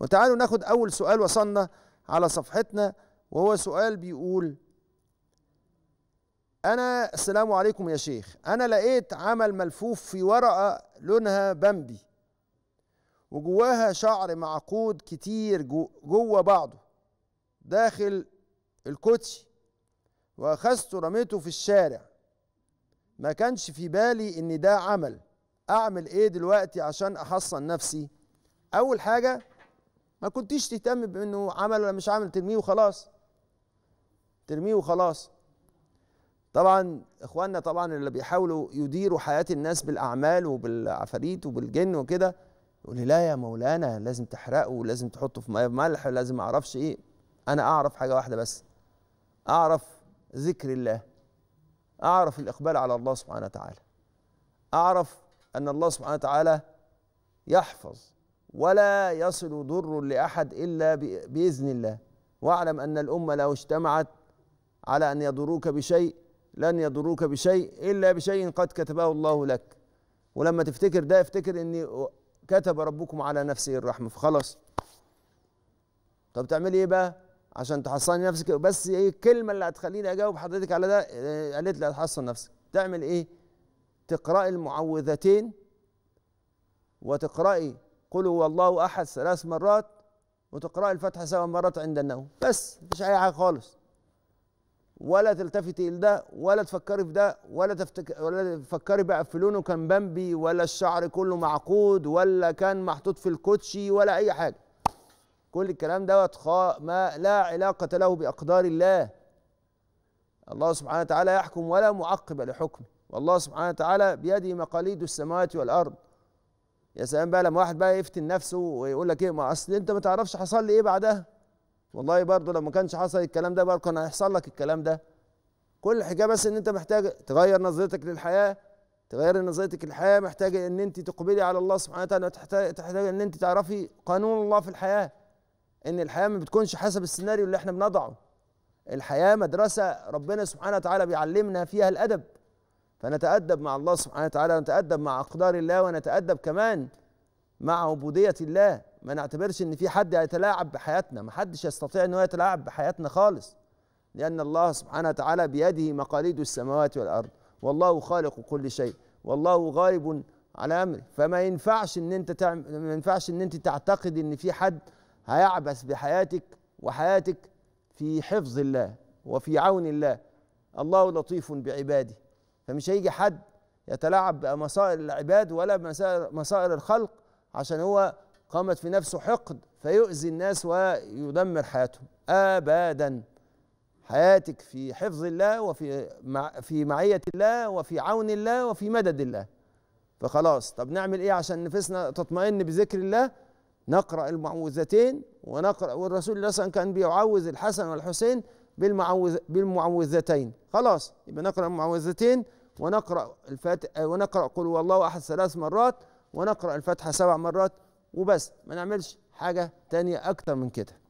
وتعالوا ناخد أول سؤال وصلنا على صفحتنا وهو سؤال بيقول أنا السلام عليكم يا شيخ أنا لقيت عمل ملفوف في ورقة لونها بمبي وجواها شعر معقود كتير جو جوه بعضه داخل الكوتشي واخذته رميته في الشارع ما كانش في بالي ان ده عمل اعمل ايه دلوقتي عشان احصن نفسي اول حاجه ما كنتيش تهتم بانه عمل ولا مش عمل ترميه وخلاص ترميه وخلاص طبعا اخواننا طبعا اللي بيحاولوا يديروا حياه الناس بالاعمال وبالعفاريت وبالجن وكده يقول لي لا يا مولانا لازم تحرقه ولازم تحطه في ميه ملح ولازم اعرفش ايه انا اعرف حاجه واحده بس اعرف ذكر الله اعرف الاقبال على الله سبحانه وتعالى اعرف ان الله سبحانه وتعالى يحفظ ولا يصل ضر لاحد الا باذن الله واعلم ان الامه لو اجتمعت على ان يضروك بشيء لن يضروك بشيء الا بشيء قد كتبه الله لك ولما تفتكر ده افتكر ان كتب ربكم على نفسه الرحمه فخلاص طب تعملي ايه بقى عشان تحصني نفسك بس ايه الكلمه اللي هتخليني اجاوب حضرتك على ده آه، قالت لي هتحصن نفسك تعمل ايه تقرأي المعوذتين وتقرأي قل هو الله احد ثلاث مرات وتقرأ الفاتحة سبع مرات عند النوم بس مفيش أي حاجة خالص ولا تلتفتي لده ولا تفكري في ده ولا تفتك ولا تفكري بقى في لونه كان بامبي ولا الشعر كله معقود ولا كان محطوط في الكوتشي ولا أي حاجة كل الكلام دوت خا... ما لا علاقة له بأقدار الله الله سبحانه وتعالى يحكم ولا معقب لحكم والله سبحانه وتعالى بيده مقاليد السماوات والأرض يا سلام بقى لما واحد بقى يفتن نفسه ويقول لك ايه ما اصل انت ما تعرفش حصل لي ايه بعدها والله برضه لو ما كانش حصل الكلام ده برضه كان هيحصل لك الكلام ده كل الحكايه بس ان انت محتاج تغير نظرتك للحياه تغير نظرتك للحياه محتاج ان انت تقبلي على الله سبحانه وتعالى تحتاج ان انت تعرفي قانون الله في الحياه ان الحياه ما بتكونش حسب السيناريو اللي احنا بنضعه الحياه مدرسه ربنا سبحانه وتعالى بيعلمنا فيها الادب فنتأدب مع الله سبحانه وتعالى ونتأدب مع أقدار الله ونتأدب كمان مع عبودية الله ما نعتبرش إن في حد هيتلاعب بحياتنا ما حدش يستطيع إن هو يتلاعب بحياتنا خالص لأن الله سبحانه وتعالى بيده مقاليد السماوات والأرض والله خالق كل شيء والله غالب على أمره فما ينفعش إن أنت تعمل ما ينفعش إن أنت تعتقد إن في حد هيعبث بحياتك وحياتك في حفظ الله وفي عون الله الله لطيف بعباده فمش هيجي حد يتلاعب بمصائر العباد ولا مصائر الخلق عشان هو قامت في نفسه حقد فيؤذي الناس ويدمر حياتهم ابدا حياتك في حفظ الله وفي مع في معية الله وفي عون الله وفي مدد الله فخلاص طب نعمل ايه عشان نفسنا تطمئن بذكر الله نقرأ المعوذتين ونقرأ والرسول مثلا كان بيعوذ الحسن والحسين بالمعوذ بالمعوذتين خلاص يبقى نقرأ المعوذتين ونقرا الفاتحه آه، ونقرا قل هو الله احد ثلاث مرات ونقرا الفاتحه سبع مرات وبس ما نعملش حاجه تانية اكتر من كده